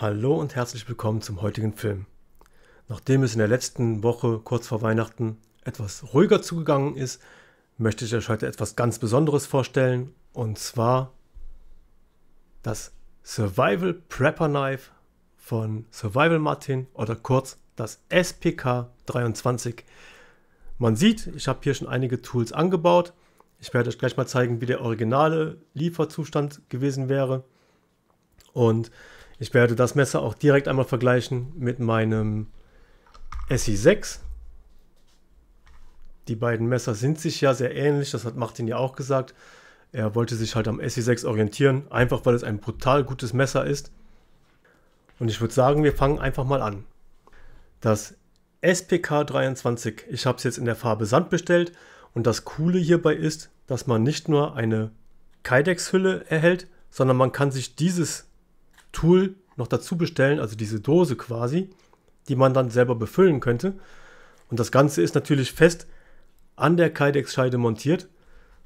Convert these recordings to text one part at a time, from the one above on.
Hallo und herzlich willkommen zum heutigen Film. Nachdem es in der letzten Woche kurz vor Weihnachten etwas ruhiger zugegangen ist, möchte ich euch heute etwas ganz Besonderes vorstellen und zwar das Survival Prepper Knife von Survival Martin oder kurz das SPK 23. Man sieht, ich habe hier schon einige Tools angebaut. Ich werde euch gleich mal zeigen, wie der originale Lieferzustand gewesen wäre und ich werde das Messer auch direkt einmal vergleichen mit meinem SI6. Die beiden Messer sind sich ja sehr ähnlich, das hat Martin ja auch gesagt. Er wollte sich halt am SI6 orientieren, einfach weil es ein brutal gutes Messer ist. Und ich würde sagen, wir fangen einfach mal an. Das SPK 23, ich habe es jetzt in der Farbe Sand bestellt und das Coole hierbei ist, dass man nicht nur eine Kydex-Hülle erhält, sondern man kann sich dieses Tool noch dazu bestellen, also diese Dose quasi, die man dann selber befüllen könnte. Und das Ganze ist natürlich fest an der Kydex-Scheide montiert,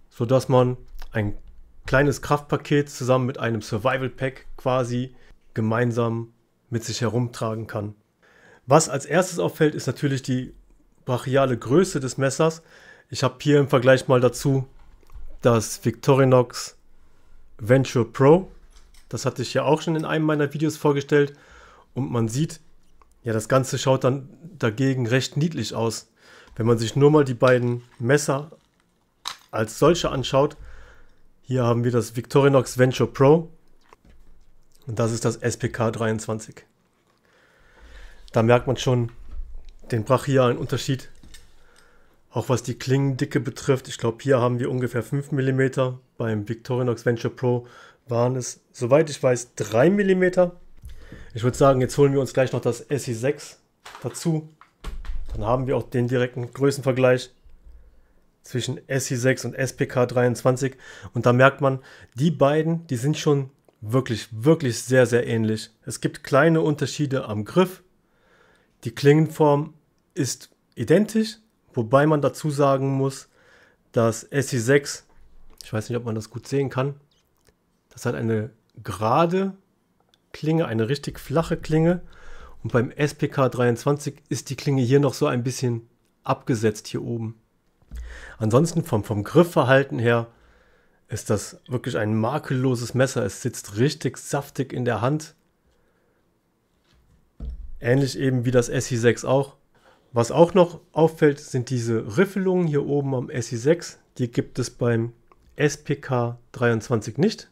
sodass man ein kleines Kraftpaket zusammen mit einem Survival Pack quasi gemeinsam mit sich herumtragen kann. Was als erstes auffällt, ist natürlich die brachiale Größe des Messers. Ich habe hier im Vergleich mal dazu das Victorinox Venture Pro das hatte ich ja auch schon in einem meiner Videos vorgestellt. Und man sieht, ja, das Ganze schaut dann dagegen recht niedlich aus. Wenn man sich nur mal die beiden Messer als solche anschaut, hier haben wir das Victorinox Venture Pro und das ist das SPK 23. Da merkt man schon den brachialen Unterschied, auch was die Klingendicke betrifft. Ich glaube, hier haben wir ungefähr 5 mm, beim Victorinox Venture Pro waren es, soweit ich weiß, 3 mm. Ich würde sagen, jetzt holen wir uns gleich noch das SI6 dazu. Dann haben wir auch den direkten Größenvergleich zwischen SI6 und SPK23. Und da merkt man, die beiden, die sind schon wirklich, wirklich sehr, sehr ähnlich. Es gibt kleine Unterschiede am Griff. Die Klingenform ist identisch, wobei man dazu sagen muss, dass SI6, ich weiß nicht, ob man das gut sehen kann, das hat eine gerade Klinge, eine richtig flache Klinge. Und beim SPK 23 ist die Klinge hier noch so ein bisschen abgesetzt hier oben. Ansonsten vom, vom Griffverhalten her ist das wirklich ein makelloses Messer. Es sitzt richtig saftig in der Hand. Ähnlich eben wie das SI6 auch. Was auch noch auffällt, sind diese Riffelungen hier oben am SI6. Die gibt es beim SPK 23 nicht.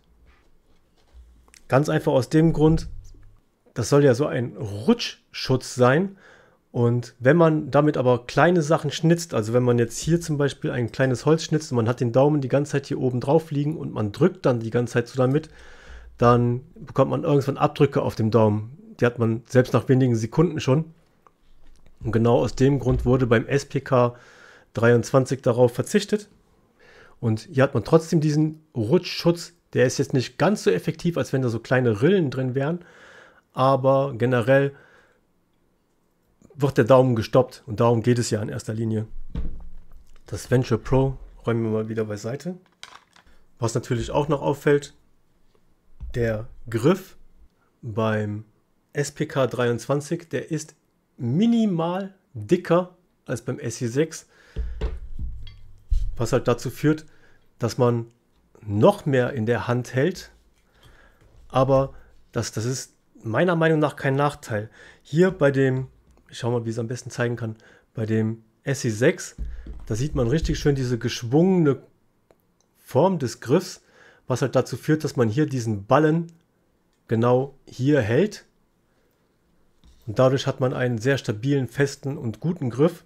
Ganz einfach aus dem Grund, das soll ja so ein Rutschschutz sein. Und wenn man damit aber kleine Sachen schnitzt, also wenn man jetzt hier zum Beispiel ein kleines Holz schnitzt und man hat den Daumen die ganze Zeit hier oben drauf liegen und man drückt dann die ganze Zeit so damit, dann bekommt man irgendwann Abdrücke auf dem Daumen. Die hat man selbst nach wenigen Sekunden schon. Und genau aus dem Grund wurde beim SPK 23 darauf verzichtet. Und hier hat man trotzdem diesen Rutschschutz der ist jetzt nicht ganz so effektiv, als wenn da so kleine Rillen drin wären, aber generell wird der Daumen gestoppt und darum geht es ja in erster Linie. Das Venture Pro räumen wir mal wieder beiseite. Was natürlich auch noch auffällt, der Griff beim SPK 23, der ist minimal dicker als beim SE6, was halt dazu führt, dass man noch mehr in der Hand hält. Aber das, das ist meiner Meinung nach kein Nachteil. Hier bei dem, ich schau mal, wie ich es am besten zeigen kann, bei dem SE6, da sieht man richtig schön diese geschwungene Form des Griffs, was halt dazu führt, dass man hier diesen Ballen genau hier hält. Und dadurch hat man einen sehr stabilen, festen und guten Griff.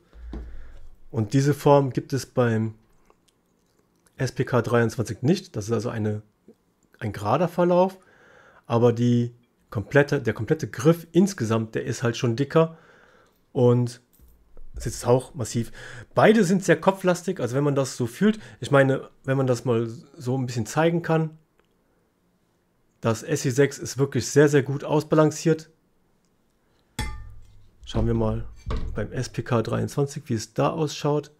Und diese Form gibt es beim SPK 23 nicht. Das ist also eine, ein gerader Verlauf. Aber die komplette, der komplette Griff insgesamt, der ist halt schon dicker und sitzt auch massiv. Beide sind sehr kopflastig, also wenn man das so fühlt, ich meine, wenn man das mal so ein bisschen zeigen kann, das e SE6 ist wirklich sehr, sehr gut ausbalanciert. Schauen wir mal beim SPK 23, wie es da ausschaut.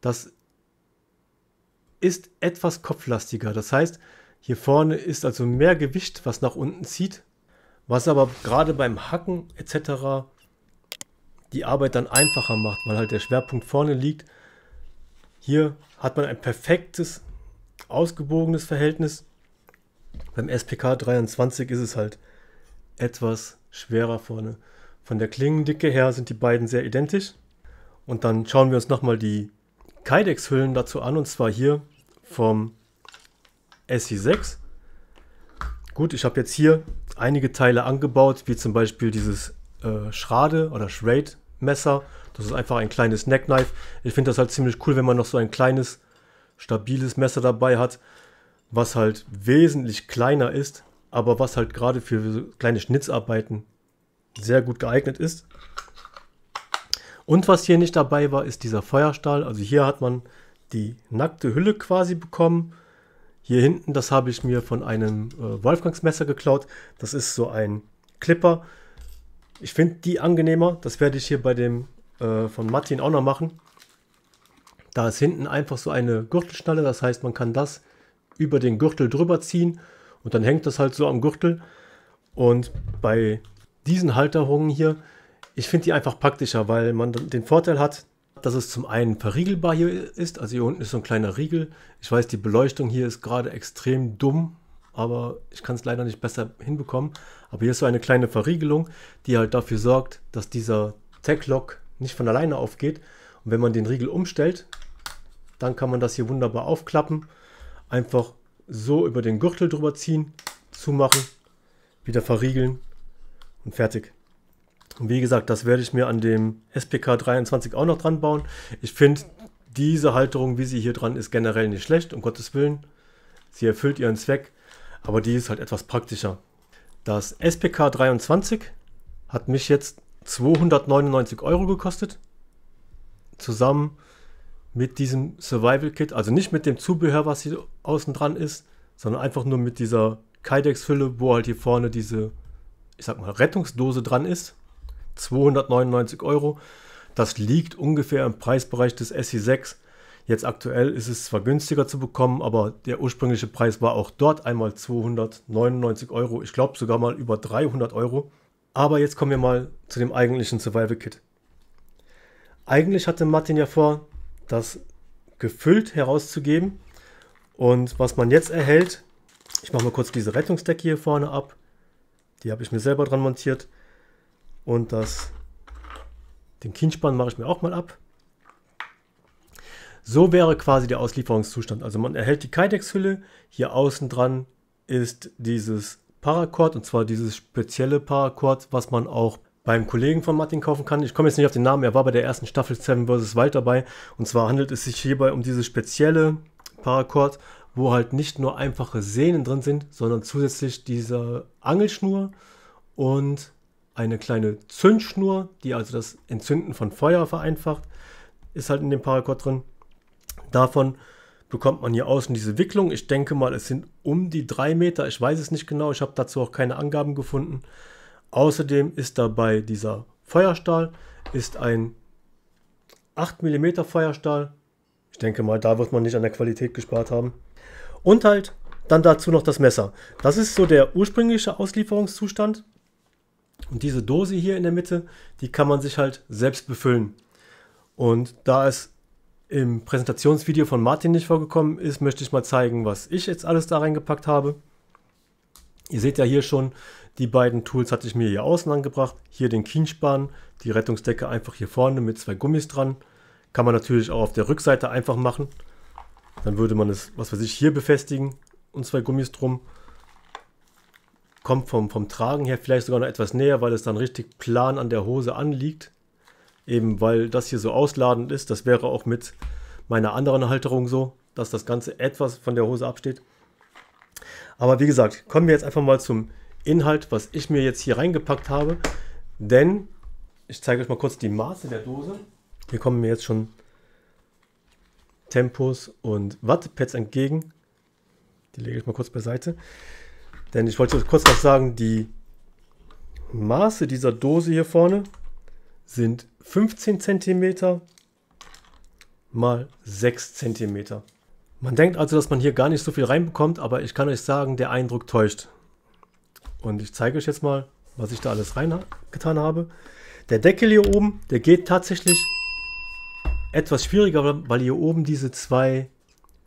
Das ist etwas kopflastiger. Das heißt, hier vorne ist also mehr Gewicht, was nach unten zieht, was aber gerade beim Hacken etc. die Arbeit dann einfacher macht, weil halt der Schwerpunkt vorne liegt. Hier hat man ein perfektes, ausgebogenes Verhältnis. Beim SPK 23 ist es halt etwas schwerer vorne. Von der Klingendicke her sind die beiden sehr identisch. Und dann schauen wir uns nochmal die Kydex-Hüllen dazu an, und zwar hier vom SI6. Gut, ich habe jetzt hier einige Teile angebaut, wie zum Beispiel dieses äh, Schrade oder Schrade Messer. Das ist einfach ein kleines Neckknife. Ich finde das halt ziemlich cool, wenn man noch so ein kleines, stabiles Messer dabei hat, was halt wesentlich kleiner ist, aber was halt gerade für kleine Schnitzarbeiten sehr gut geeignet ist. Und was hier nicht dabei war, ist dieser Feuerstahl. Also hier hat man die nackte Hülle quasi bekommen. Hier hinten, das habe ich mir von einem äh, Wolfgangsmesser geklaut. Das ist so ein Clipper. Ich finde die angenehmer. Das werde ich hier bei dem äh, von Martin auch noch machen. Da ist hinten einfach so eine Gürtelschnalle. Das heißt, man kann das über den Gürtel drüber ziehen und dann hängt das halt so am Gürtel. Und bei diesen Halterungen hier ich finde die einfach praktischer, weil man den Vorteil hat, dass es zum einen verriegelbar hier ist. Also hier unten ist so ein kleiner Riegel. Ich weiß, die Beleuchtung hier ist gerade extrem dumm, aber ich kann es leider nicht besser hinbekommen. Aber hier ist so eine kleine Verriegelung, die halt dafür sorgt, dass dieser Tech-Lock nicht von alleine aufgeht. Und wenn man den Riegel umstellt, dann kann man das hier wunderbar aufklappen. Einfach so über den Gürtel drüber ziehen, zumachen, wieder verriegeln und fertig. Und wie gesagt, das werde ich mir an dem SPK 23 auch noch dran bauen. Ich finde diese Halterung, wie sie hier dran ist, generell nicht schlecht, um Gottes Willen. Sie erfüllt ihren Zweck, aber die ist halt etwas praktischer. Das SPK 23 hat mich jetzt 299 Euro gekostet. Zusammen mit diesem Survival Kit, also nicht mit dem Zubehör, was hier außen dran ist, sondern einfach nur mit dieser Kydex-Hülle, wo halt hier vorne diese, ich sag mal, Rettungsdose dran ist. 299 Euro. Das liegt ungefähr im Preisbereich des SE6. Jetzt aktuell ist es zwar günstiger zu bekommen, aber der ursprüngliche Preis war auch dort einmal 299 Euro. Ich glaube sogar mal über 300 Euro. Aber jetzt kommen wir mal zu dem eigentlichen Survival Kit. Eigentlich hatte Martin ja vor, das gefüllt herauszugeben. Und was man jetzt erhält, ich mache mal kurz diese Rettungsdecke hier vorne ab. Die habe ich mir selber dran montiert. Und das, den Kinspann mache ich mir auch mal ab. So wäre quasi der Auslieferungszustand. Also man erhält die Kydex-Hülle. Hier außen dran ist dieses Paracord und zwar dieses spezielle Paracord, was man auch beim Kollegen von Martin kaufen kann. Ich komme jetzt nicht auf den Namen, er war bei der ersten Staffel Seven vs. Wild dabei. Und zwar handelt es sich hierbei um dieses spezielle Paracord, wo halt nicht nur einfache Sehnen drin sind, sondern zusätzlich diese Angelschnur und eine kleine Zündschnur, die also das Entzünden von Feuer vereinfacht, ist halt in dem Paracord drin. Davon bekommt man hier außen diese Wicklung. Ich denke mal, es sind um die drei Meter. Ich weiß es nicht genau. Ich habe dazu auch keine Angaben gefunden. Außerdem ist dabei dieser Feuerstahl, ist ein 8 mm Feuerstahl. Ich denke mal, da wird man nicht an der Qualität gespart haben. Und halt dann dazu noch das Messer. Das ist so der ursprüngliche Auslieferungszustand. Und diese Dose hier in der Mitte, die kann man sich halt selbst befüllen. Und da es im Präsentationsvideo von Martin nicht vorgekommen ist, möchte ich mal zeigen, was ich jetzt alles da reingepackt habe. Ihr seht ja hier schon, die beiden Tools hatte ich mir hier außen angebracht. Hier den Kienspan, die Rettungsdecke einfach hier vorne mit zwei Gummis dran. Kann man natürlich auch auf der Rückseite einfach machen. Dann würde man es, was weiß ich, hier befestigen und zwei Gummis drum kommt vom, vom Tragen her vielleicht sogar noch etwas näher, weil es dann richtig plan an der Hose anliegt. Eben weil das hier so ausladend ist. Das wäre auch mit meiner anderen Halterung so, dass das Ganze etwas von der Hose absteht. Aber wie gesagt, kommen wir jetzt einfach mal zum Inhalt, was ich mir jetzt hier reingepackt habe. Denn ich zeige euch mal kurz die Maße der Dose. Hier kommen mir jetzt schon Tempos und Wattpads entgegen. Die lege ich mal kurz beiseite. Denn ich wollte kurz noch sagen, die Maße dieser Dose hier vorne sind 15 cm mal 6 cm. Man denkt also, dass man hier gar nicht so viel reinbekommt, aber ich kann euch sagen, der Eindruck täuscht. Und ich zeige euch jetzt mal, was ich da alles reingetan habe. Der Deckel hier oben, der geht tatsächlich etwas schwieriger, weil hier oben diese zwei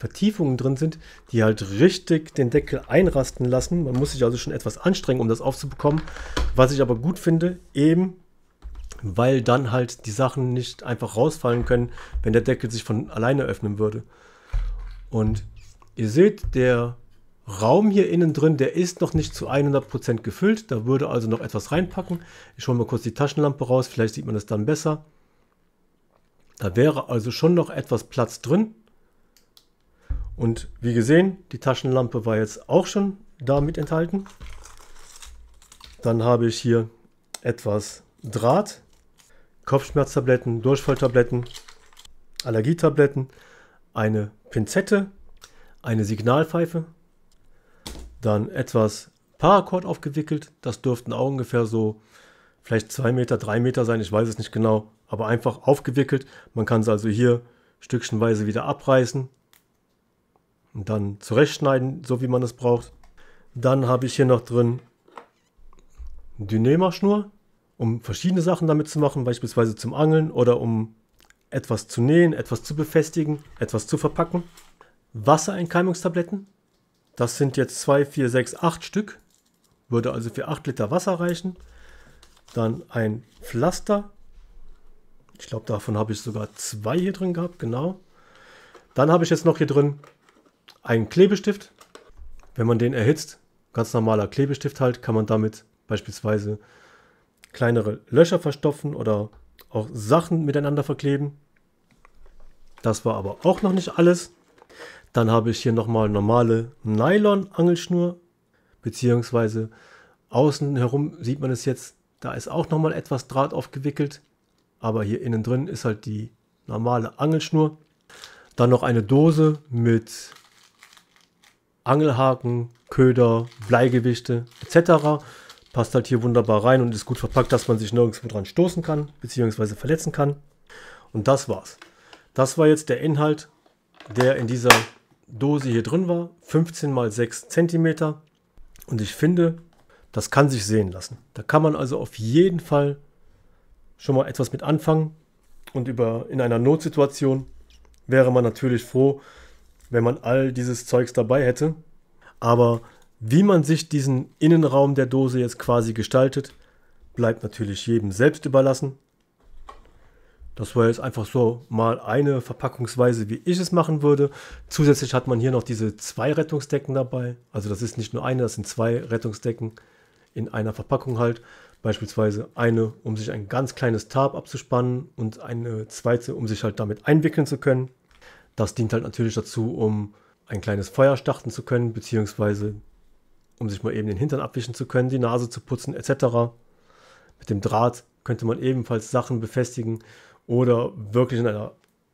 Vertiefungen drin sind, die halt richtig den Deckel einrasten lassen. Man muss sich also schon etwas anstrengen, um das aufzubekommen. Was ich aber gut finde, eben weil dann halt die Sachen nicht einfach rausfallen können, wenn der Deckel sich von alleine öffnen würde. Und ihr seht, der Raum hier innen drin, der ist noch nicht zu 100% gefüllt. Da würde also noch etwas reinpacken. Ich hole mal kurz die Taschenlampe raus, vielleicht sieht man das dann besser. Da wäre also schon noch etwas Platz drin. Und wie gesehen, die Taschenlampe war jetzt auch schon damit enthalten. Dann habe ich hier etwas Draht, Kopfschmerztabletten, Durchfalltabletten, Allergietabletten, eine Pinzette, eine Signalpfeife, dann etwas Paracord aufgewickelt. Das dürften auch ungefähr so vielleicht 2 Meter, 3 Meter sein, ich weiß es nicht genau, aber einfach aufgewickelt. Man kann es also hier stückchenweise wieder abreißen und dann zurechtschneiden, so wie man es braucht. Dann habe ich hier noch drin Dynema-Schnur, um verschiedene Sachen damit zu machen, beispielsweise zum Angeln oder um etwas zu nähen, etwas zu befestigen, etwas zu verpacken. Wassereinkeimungstabletten, das sind jetzt 2, 4, 6, 8 Stück, würde also für 8 Liter Wasser reichen. Dann ein Pflaster, ich glaube davon habe ich sogar zwei hier drin gehabt, genau. Dann habe ich jetzt noch hier drin einen Klebestift. Wenn man den erhitzt, ganz normaler Klebestift halt, kann man damit beispielsweise kleinere Löcher verstopfen oder auch Sachen miteinander verkleben. Das war aber auch noch nicht alles. Dann habe ich hier nochmal normale Nylon-Angelschnur, beziehungsweise außen herum sieht man es jetzt, da ist auch nochmal etwas Draht aufgewickelt, aber hier innen drin ist halt die normale Angelschnur. Dann noch eine Dose mit Angelhaken, Köder, Bleigewichte etc. Passt halt hier wunderbar rein und ist gut verpackt, dass man sich nirgendwo dran stoßen kann bzw. verletzen kann. Und das war's. Das war jetzt der Inhalt, der in dieser Dose hier drin war. 15 x 6 cm. Und ich finde, das kann sich sehen lassen. Da kann man also auf jeden Fall schon mal etwas mit anfangen. Und über, in einer Notsituation wäre man natürlich froh, wenn man all dieses Zeugs dabei hätte. Aber wie man sich diesen Innenraum der Dose jetzt quasi gestaltet, bleibt natürlich jedem selbst überlassen. Das war jetzt einfach so mal eine Verpackungsweise, wie ich es machen würde. Zusätzlich hat man hier noch diese zwei Rettungsdecken dabei. Also das ist nicht nur eine, das sind zwei Rettungsdecken in einer Verpackung halt. Beispielsweise eine, um sich ein ganz kleines Tarp abzuspannen und eine zweite, um sich halt damit einwickeln zu können. Das dient halt natürlich dazu, um ein kleines Feuer starten zu können, beziehungsweise um sich mal eben den Hintern abwischen zu können, die Nase zu putzen etc. Mit dem Draht könnte man ebenfalls Sachen befestigen oder wirklich in einer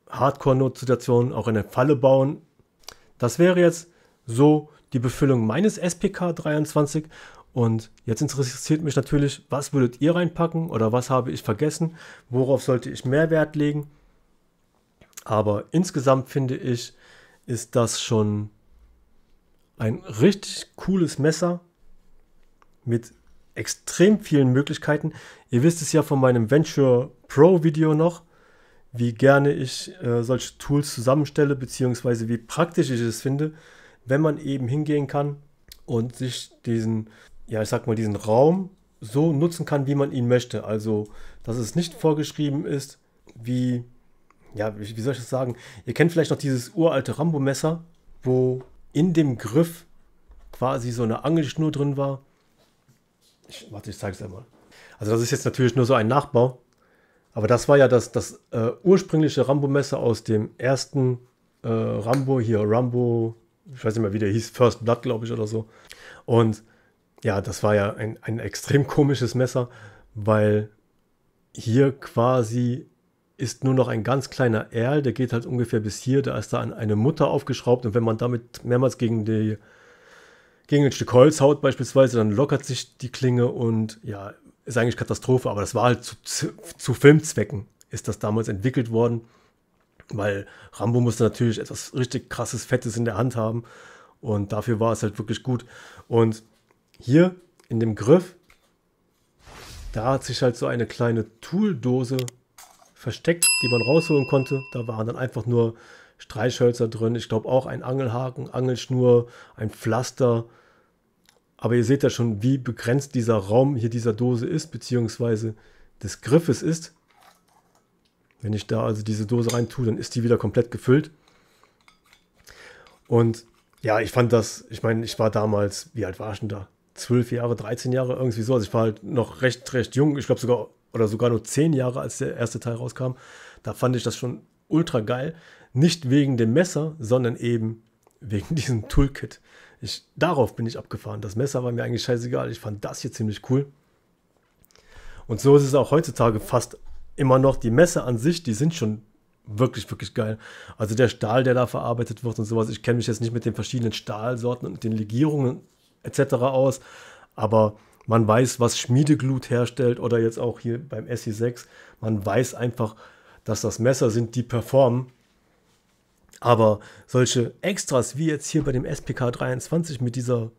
Hardcore-Notsituation auch eine Falle bauen. Das wäre jetzt so die Befüllung meines SPK 23 und jetzt interessiert mich natürlich, was würdet ihr reinpacken oder was habe ich vergessen, worauf sollte ich mehr Wert legen. Aber insgesamt finde ich, ist das schon ein richtig cooles Messer mit extrem vielen Möglichkeiten. Ihr wisst es ja von meinem Venture Pro Video noch, wie gerne ich äh, solche Tools zusammenstelle, beziehungsweise wie praktisch ich es finde, wenn man eben hingehen kann und sich diesen, ja, ich sag mal, diesen Raum so nutzen kann, wie man ihn möchte. Also, dass es nicht vorgeschrieben ist, wie ja, wie, soll ich das sagen? Ihr kennt vielleicht noch dieses uralte Rambo-Messer, wo in dem Griff quasi so eine Angelschnur drin war. Ich, warte, ich zeige es einmal. Also das ist jetzt natürlich nur so ein Nachbau. Aber das war ja das, das äh, ursprüngliche Rambo-Messer aus dem ersten äh, Rambo, hier Rambo, ich weiß nicht mehr, wie der hieß, First Blood, glaube ich, oder so. Und ja, das war ja ein, ein extrem komisches Messer, weil hier quasi ist nur noch ein ganz kleiner Erl, der geht halt ungefähr bis hier, da ist da an eine Mutter aufgeschraubt und wenn man damit mehrmals gegen, die, gegen ein Stück Holz haut beispielsweise, dann lockert sich die Klinge und ja, ist eigentlich Katastrophe, aber das war halt zu, zu, zu Filmzwecken ist das damals entwickelt worden, weil Rambo musste natürlich etwas richtig krasses, fettes in der Hand haben und dafür war es halt wirklich gut und hier in dem Griff, da hat sich halt so eine kleine Tooldose versteckt, die man rausholen konnte. Da waren dann einfach nur Streichhölzer drin. Ich glaube auch ein Angelhaken, Angelschnur, ein Pflaster. Aber ihr seht ja schon, wie begrenzt dieser Raum hier dieser Dose ist, beziehungsweise des Griffes ist. Wenn ich da also diese Dose rein tue, dann ist die wieder komplett gefüllt. Und ja, ich fand das, ich meine, ich war damals, wie alt war ich denn da? 12 Jahre, 13 Jahre, irgendwie so. Also ich war halt noch recht, recht jung. Ich glaube sogar oder sogar nur zehn Jahre, als der erste Teil rauskam. Da fand ich das schon ultra geil. Nicht wegen dem Messer, sondern eben wegen diesem Toolkit. Ich, darauf bin ich abgefahren. Das Messer war mir eigentlich scheißegal. Ich fand das hier ziemlich cool. Und so ist es auch heutzutage fast immer noch. Die Messer an sich, die sind schon wirklich, wirklich geil. Also der Stahl, der da verarbeitet wird und sowas. Ich kenne mich jetzt nicht mit den verschiedenen Stahlsorten und den Legierungen etc. aus. Aber man weiß, was Schmiedeglut herstellt oder jetzt auch hier beim SE6. Man weiß einfach, dass das Messer sind, die performen. Aber solche Extras wie jetzt hier bei dem SPK 23 mit dieser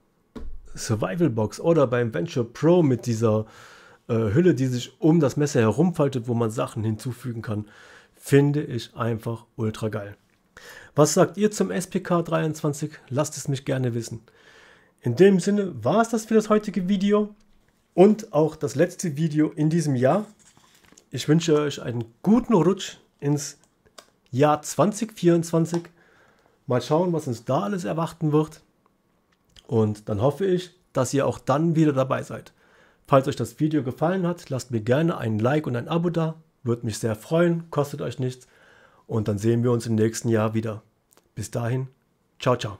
Survival Box oder beim Venture Pro mit dieser äh, Hülle, die sich um das Messer herumfaltet, wo man Sachen hinzufügen kann, finde ich einfach ultra geil. Was sagt ihr zum SPK 23? Lasst es mich gerne wissen. In dem Sinne war es das für das heutige Video und auch das letzte Video in diesem Jahr. Ich wünsche euch einen guten Rutsch ins Jahr 2024. Mal schauen, was uns da alles erwarten wird. Und dann hoffe ich, dass ihr auch dann wieder dabei seid. Falls euch das Video gefallen hat, lasst mir gerne ein Like und ein Abo da. Würde mich sehr freuen, kostet euch nichts. Und dann sehen wir uns im nächsten Jahr wieder. Bis dahin, ciao, ciao.